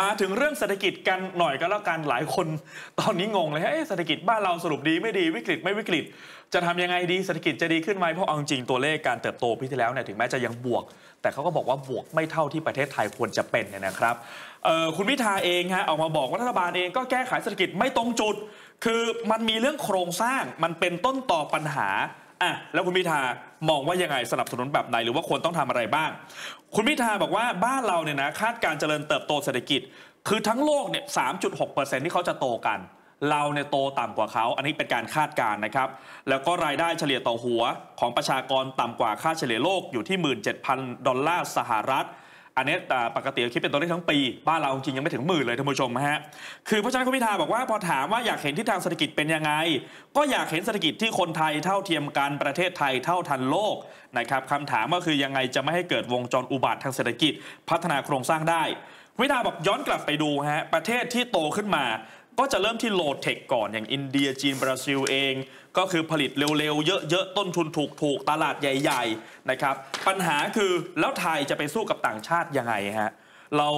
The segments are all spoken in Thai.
มาถึงเรื่องเศรษฐกิจกันหน่อยก็แล้วกันหลายคนตอนนี้งงเลยฮะเศรษฐกิจบ้านเราสรุปดีไม่ดีวิกฤตไม่วิกฤต จะทำยังไงดีเศรษฐกิจจะดีขึ้นไหมเพราะเอาจริงตัวเลขการเติบโตปีที่แล้วเนี่ยถึงแม้จะยังบวก แต่เขาก็บอกว่าบวกไม่เท่าที่ประเทศไทยควรจะเป็นเนี่ยนะครับคุณพิธาเองฮะออกมาบอกว่ารัฐบาลเองก็แก้ไขเศรษฐกิจไม่ตรงจุด คือมันมีเรื่องโครงสร้างมันเป็นต้นต่อปัญหาอ่ะแล้วคุณพิธามองว่ายังไงสนับสนุนแบบไหน หรือว่าควรต้องทำอะไรบ้าง คุณพิธาบอกว่าบ้านเราเนี่ยนะคาดการเจริญเติบโตเศรษฐกิจ คือทั้งโลกเนี่ยสามจุดหกเเปอร์ซต์ที่เขาจะโตกัน เราเนี่ยโตต่ำกว่าเขาอันนี้เป็นการคาดการนะครับ แล้วก็รายได้เฉลี่ยต่อหัว ของประชากรต่ำกว่าค่าเฉลี่ยโลกอยู่ที่ 17,000 ดอลลาร์สหรัฐอันนี้แต่ปกติคิดเป็นตัวเลขทั้งปี บ้านเราจริงยังไม่ถึงหมื่นเลยท่านผู้ชมฮะคือเพราะฉะนั้นคุณพิธาบอกว่าพอถามว่าอยากเห็นทิศทางเศรษฐกิจเป็นยังไง ก็อยากเห็นเศรษฐกิจที่คนไทยเท่าเทียมกันประเทศไทยเท่าทันโลกนะครับคำถามก็คือยังไงจะไม่ให้เกิดวงจรอุบาททางเศรษฐกิจพัฒนาโครงสร้างได้พิธาบอกย้อนกลับไปดูฮะประเทศที่โตขึ้นมาก็จะเริ่มที่โลเทคก่อนอย่างอินเดียจีนบราซิลเองก็คือผลิตเร็วๆเยอะๆต้นทุนถูกๆตลาดใหญ่ๆนะครับปัญหาคือแล้วไทยจะไปสู้กับต่างชาติยังไงฮะเรา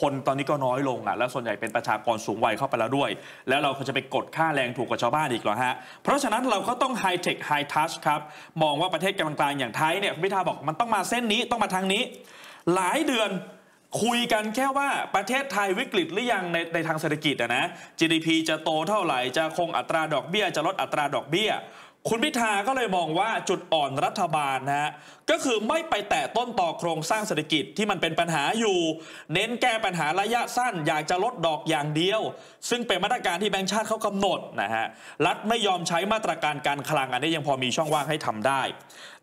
คนตอนนี้ก็น้อยลงอ่ะแล้วส่วนใหญ่เป็นประชากรสูงวัยเข้าไปแล้วด้วย แล้วเราจะไปกดค่าแรงถูกกว่าชาวบ้านอีกเหรอฮะเพราะฉะนั้นเราก็ต้องไฮเทคไฮทัชครับมองว่าประเทศกลางๆอย่างไทยเนี่ยพิธาบอกมันต้องมาเส้นนี้ต้องมาทางนี้ หลายเดือนคุยกันแค่ว่าประเทศไทยวิกฤตหรือยังในในทางเศรษฐกิจนะ GDP จะโตเท่าไหร่จะคงอัตราดอกเบี้ย จะลดอัตราดอกเบี้ยคุณพิธาก็เลยมองว่าจุดอ่อนรัฐบาลนะฮะ ก็คือไม่ไปแตะต้นต่อโครงสร้างเศรษฐกิจที่มันเป็นปัญหาอยู่ เน้นแก้ปัญหาระยะสั้นอยากจะลดดอกอย่างเดียว ซึ่งเป็นมาตรการที่แบงก์ชาติเขากำหนดนะฮะ รัฐไม่ยอมใช้มาตรการการคลังอันนี้ยังพอมีช่องว่างให้ทำได้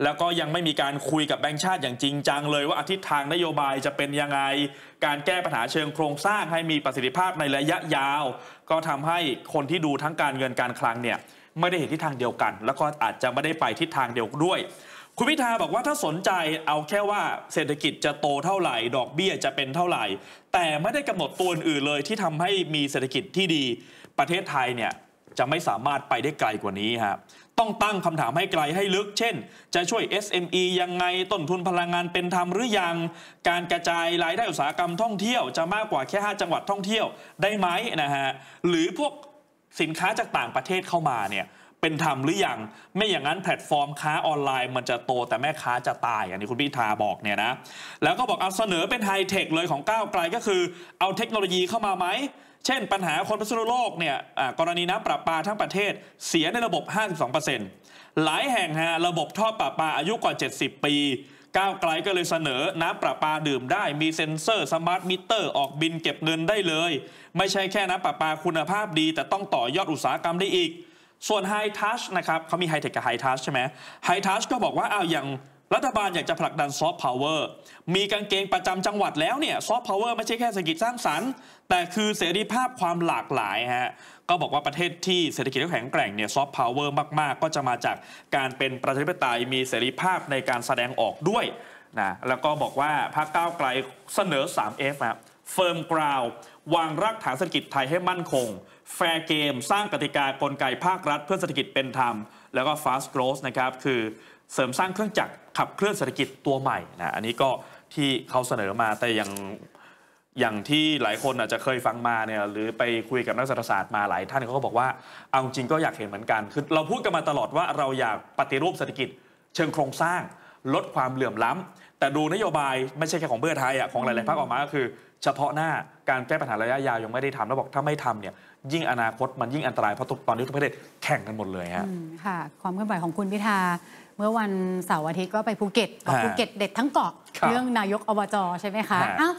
แล้วก็ยังไม่มีการคุยกับแบงก์ชาติอย่างจริงจัง เลย ว่าทิศทางนโยบายจะเป็นยังไงการแก้ปัญหาเชิงโครงสร้าง ให้มีประสิทธิภาพในระยะยาว ก็ทำให้คนที่ดูทั้งการเงินการคลังเนี่ยไม่ได้เห็นทิศทางเดียวกัน แล้วก็อาจจะไม่ได้ไปทิศทางเดียวด้วย คุณพิธาบอกว่าถ้าสนใจเอาแค่ว่า เศรษฐกิจจะโตเท่าไหร่ดอกเบี้ยจะเป็นเท่าไหร่ แต่ไม่ได้กำหนดตัวอื่นเลย ที่ทำให้มีเศรษฐกิจที่ดี ประเทศไทยเนี่ยจะไม่สามารถไปได้ไกลกว่านี้ครับต้องตั้งคำถามให้ไกลให้ลึกเช่น จะช่วย SME ยังไงต้นทุนพลังงานเป็นธรรมหรือยัง การกระจายรายได้อุตสาหกรรมท่องเที่ยวจะมากกว่าแค่ 5 จังหวัดท่องเที่ยวได้ไหมนะฮะหรือพวกสินค้าจากต่างประเทศเข้ามาเนี่ยเป็นธรรมหรืออยังไม่อย่างนั้นแพลตฟอร์มค้าออนไลน์มันจะโตแต่แม่ค้าจะตายอย่างี้คุณพิธาบอกเนี่ยนะแล้วก็บอกเอาเสนอเป็นไฮเทคเลยของก้าวไกลก็คือเอาเทคโนโลยีเข้ามาไหมเช่นปัญหาคนพิษณุโลกเนี่ยกรณีน้ำประปาทั้งประเทศเสียในระบบ 52%หลายแห่งฮะระบบท่อประปาอายุกว่า70 ปีก้าวไกลก็เลยเสนอ น้ำประปาดื่มได้มีเซ็นเซอร์สมาร์ทมิเตอร์ออกบินเก็บเงินได้เลย ไม่ใช่แค่น้ำประปาคุณภาพดี แต่ต้องต่อยอดอุตสาหกรรมได้อีก ส่วนไฮทัชนะครับเขามีไฮเทคกับไฮทัชใช่ไหมไฮทัชก็บอกว่าเอาอย่างรัฐบาลอยากจะผลักดันซอฟต์พาวเวอร์ มีกางเกงประจำจังหวัดแล้วเนี่ยซอฟต์พาวเวอร์ไม่ใช่แค่เศรษฐกิจสร้างสรรค์ แต่คือเสรีภาพความหลากหลายฮะ ก็บอกว่าประเทศที่เศรษฐกิจแข็งแกร่งเนี่ยซอฟต์พาวเวอร์มาก ๆ ก็จะมาจากการเป็นประชาธิปไตยมีเสรีภาพในการแสดงออกด้วยนะแล้วก็บอกว่าพรรคก้าวไกลเสนอ 3F นะเฟิร์มกราววางรากฐานเศรษฐกิจไทยให้มั่นคง แฟร์เกมสร้างกติกากลไกภาครัฐ เพื่อเศรษฐกิจเป็นธรรม แล้วก็ฟาสต์โกลส์นะครับคือเสริมสร้างเครื่องจักรขับเคลื่อนเศรษฐกิจตัวใหม่นะอันนี้ก็ที่เขาเสนอมาแต่อย่างอย่างที่หลายคนอาจจะเคยฟังมาเนี่ยหรือไปคุยกับนักเศรษฐศาสตร์มาหลายท่านเขาก็บอกว่าเอาจริงก็อยากเห็นเหมือนกันคือเราพูดกันมาตลอดว่าเราอยากปฏิรูปเศรษฐกิจเชิงโครงสร้างลดความเหลื่อมล้ำ แต่ดูนโยบายไม่ใช่แค่ของเบื่อไทยอ่ะของหลายๆพรรคออกมาก็คือ เฉพาะหน้าการแก้ปัญหาระยะยาวยังไม่ได้ทำแล้วบอกถ้าไม่ทำเนี่ยยิ่งอนาคตมันยิ่งอันตรายเพราะตอนนี้ทุกประเทศแข่งกันหมดเลยฮะค่ะ ความเคลื่อนไหวของคุณพิธา เมื่อวันเสาร์อาทิตย์ก็ไปภูเก็ตบอกภูเก็ตเด็ดทั้งเกาะ เรื่องนายกอบจใช่ไหมคะ